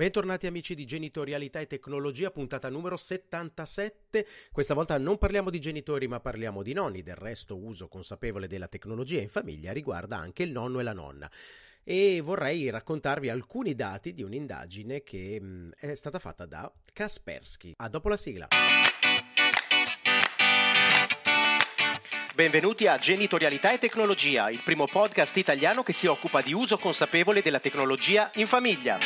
Bentornati amici di Genitorialità e Tecnologia, puntata numero 77. Questa volta non parliamo di genitori ma parliamo di nonni, del resto uso consapevole della tecnologia in famiglia riguarda anche il nonno e la nonna. E vorrei raccontarvi alcuni dati di un'indagine che mh, mm, è stata fatta da Kaspersky. A dopo la sigla. Benvenuti a Genitorialità e Tecnologia, il primo podcast italiano che si occupa di uso consapevole della tecnologia in famiglia.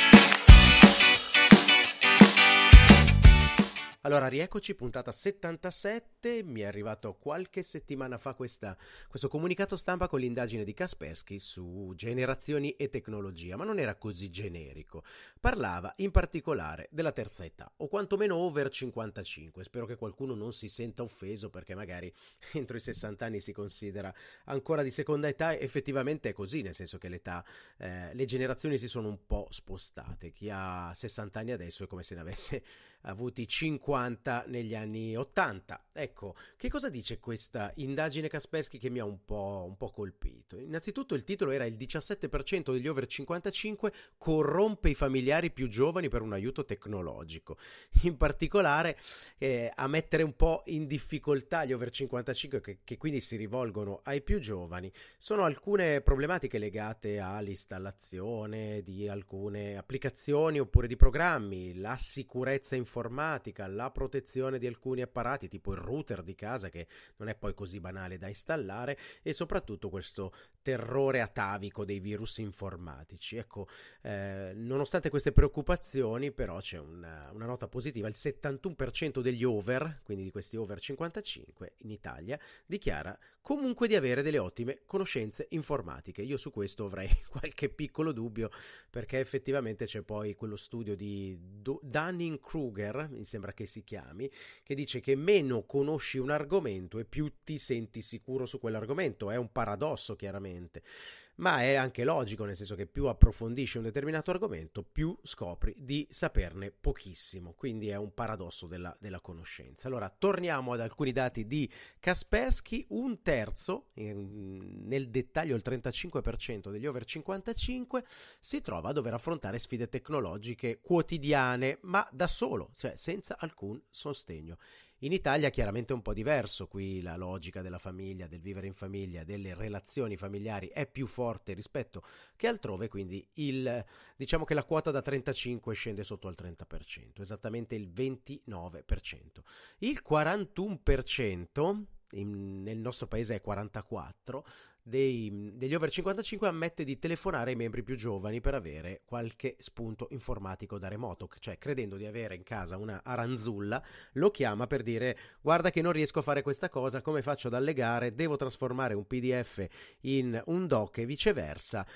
Allora, rieccoci, puntata 77, mi è arrivato qualche settimana fa questa, questo comunicato stampa con l'indagine di Kaspersky su generazioni e tecnologia, ma non era così generico. Parlava in particolare della terza età, o quantomeno over 55. Spero che qualcuno non si senta offeso perché magari entro i 60 anni si considera ancora di seconda età, effettivamente è così, nel senso che l'età, eh, le generazioni si sono un po' spostate. Chi ha 60 anni adesso è come se ne avesse avuti 50 negli anni 80. Ecco, che cosa dice questa indagine Kaspersky che mi ha un po', un po colpito? Innanzitutto il titolo era il 17% degli over 55 corrompe i familiari più giovani per un aiuto tecnologico. In particolare eh, a mettere un po' in difficoltà gli over 55 che, che quindi si rivolgono ai più giovani sono alcune problematiche legate all'installazione di alcune applicazioni oppure di programmi, la sicurezza informatica informatica, la protezione di alcuni apparati tipo il router di casa che non è poi così banale da installare e soprattutto questo terrore atavico dei virus informatici. Ecco, eh, nonostante queste preoccupazioni però c'è una, una nota positiva, il 71% degli over, quindi di questi over 55 in Italia, dichiara comunque di avere delle ottime conoscenze informatiche. Io su questo avrei qualche piccolo dubbio perché effettivamente c'è poi quello studio di Dunning-Kruger Heidegger, mi sembra che si chiami, che dice che meno conosci un argomento e più ti senti sicuro su quell'argomento. È un paradosso, chiaramente ma è anche logico, nel senso che più approfondisci un determinato argomento, più scopri di saperne pochissimo, quindi è un paradosso della, della conoscenza. Allora, torniamo ad alcuni dati di Kaspersky, un terzo, in, ehm, nel dettaglio il 35% degli over 55, si trova a dover affrontare sfide tecnologiche quotidiane, ma da solo, cioè senza alcun sostegno. In Italia chiaramente è un po' diverso, qui la logica della famiglia, del vivere in famiglia, delle relazioni familiari è più forte rispetto che altrove, quindi il, diciamo che la quota da 35 scende sotto al 30%, esattamente il 29%. Il 41% in, nel nostro paese è 44, dei, degli over 55 ammette di telefonare ai membri più giovani per avere qualche spunto informatico da remoto, cioè credendo di avere in casa una aranzulla, lo chiama per dire guarda che non riesco a fare questa cosa, come faccio ad allegare, devo trasformare un PDF in un doc e viceversa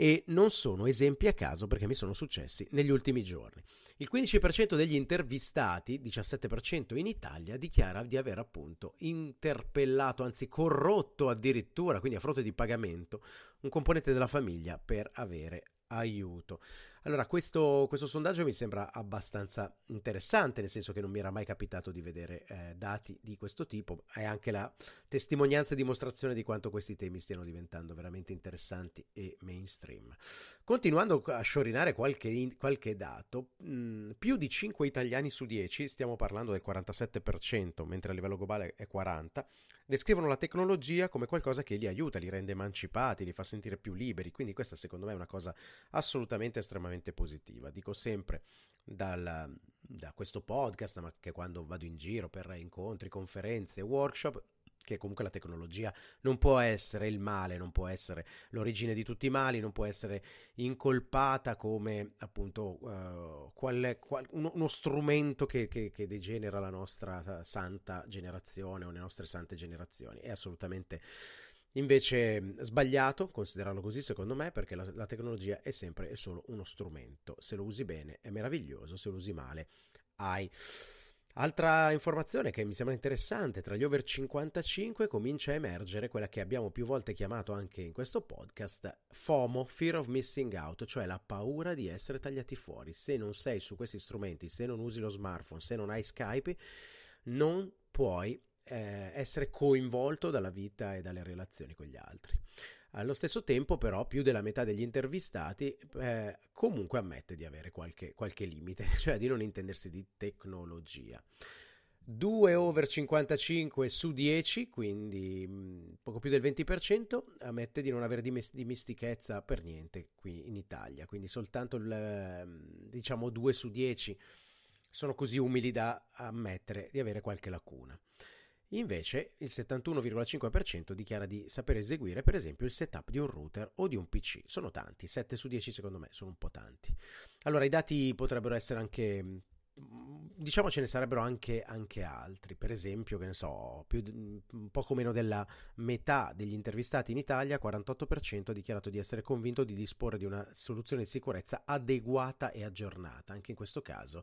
e non sono esempi a caso perché mi sono successi negli ultimi giorni. Il 15% degli intervistati, 17% in Italia, dichiara di aver appunto interpellato, anzi corrotto addirittura, quindi a fronte di pagamento, un componente della famiglia per avere aiuto. Allora, questo, questo, sondaggio mi sembra abbastanza interessante, nel senso che non mi era mai capitato di vedere eh, dati di questo tipo. È anche la testimonianza e dimostrazione di quanto questi temi stiano diventando veramente interessanti e mainstream. Continuando a sciorinare qualche, in, qualche dato, mh, mm, più di 5 italiani su 10, stiamo parlando del 47%, mentre a livello globale è 40%, descrivono la tecnologia come qualcosa che li aiuta, li rende emancipati, li fa sentire più liberi. Quindi questa secondo me è una cosa assolutamente estremamente estremamente positiva. Dico sempre dal, da questo podcast, ma che quando vado in giro per incontri, conferenze, workshop, che comunque la tecnologia non può essere il male, non può essere l'origine di tutti i mali, non può essere incolpata come appunto uh, eh, quale, qual, uno, uno, strumento che, che, che, degenera la nostra eh, santa generazione o le nostre sante generazioni. È assolutamente Invece sbagliato considerarlo così secondo me perché la, la, tecnologia è sempre e solo uno strumento, se lo usi bene è meraviglioso, se lo usi male hai. Altra informazione che mi sembra interessante, tra gli over 55 comincia a emergere quella che abbiamo più volte chiamato anche in questo podcast FOMO, Fear of Missing Out, cioè la paura di essere tagliati fuori. Se non sei su questi strumenti, se non usi lo smartphone, se non hai Skype, non puoi eh, essere coinvolto dalla vita e dalle relazioni con gli altri. Allo stesso tempo, però, più della metà degli intervistati eh, comunque ammette di avere qualche, qualche limite, cioè di non intendersi di tecnologia. 2 over 55 su 10, quindi poco più del 20%, ammette di non avere dimestichezza per niente qui in Italia, quindi soltanto il, ehm, diciamo 2 su 10 sono così umili da ammettere di avere qualche lacuna. Invece il 71,5% dichiara di saper eseguire per esempio il setup di un router o di un PC. Sono tanti, 7 su 10 secondo me sono un po' tanti. Allora i dati potrebbero essere anche mm, diciamo ce ne sarebbero anche, anche, altri, per esempio, che ne so, più, mm, poco meno della metà degli intervistati in Italia, 48%, ha dichiarato di essere convinto di disporre di una soluzione di sicurezza adeguata e aggiornata, anche in questo caso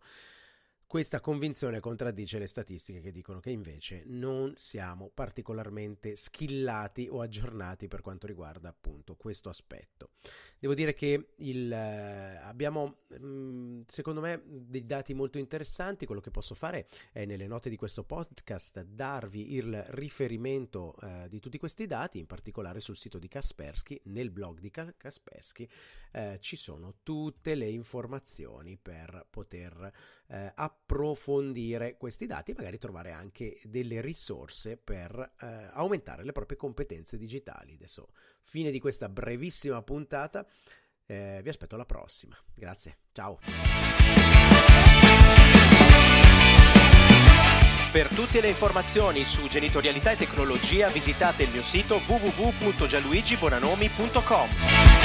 questa convinzione contraddice le statistiche che dicono che invece non siamo particolarmente schillati o aggiornati per quanto riguarda appunto questo aspetto. Devo dire che il, eh, abbiamo mm, secondo me dei dati molto interessanti, quello che posso fare è nelle note di questo podcast darvi il riferimento eh, di tutti questi dati, in particolare sul sito di Kaspersky, nel blog di Kaspersky eh, ci sono tutte le informazioni per poter eh, approfondire questi dati e magari trovare anche delle risorse per eh, aumentare le proprie competenze digitali. Adesso, fine di questa brevissima puntata, eh, vi aspetto alla prossima. Grazie, ciao. Per tutte le informazioni su genitorialità e tecnologia visitate il mio sito www.gianluigibonanomi.com.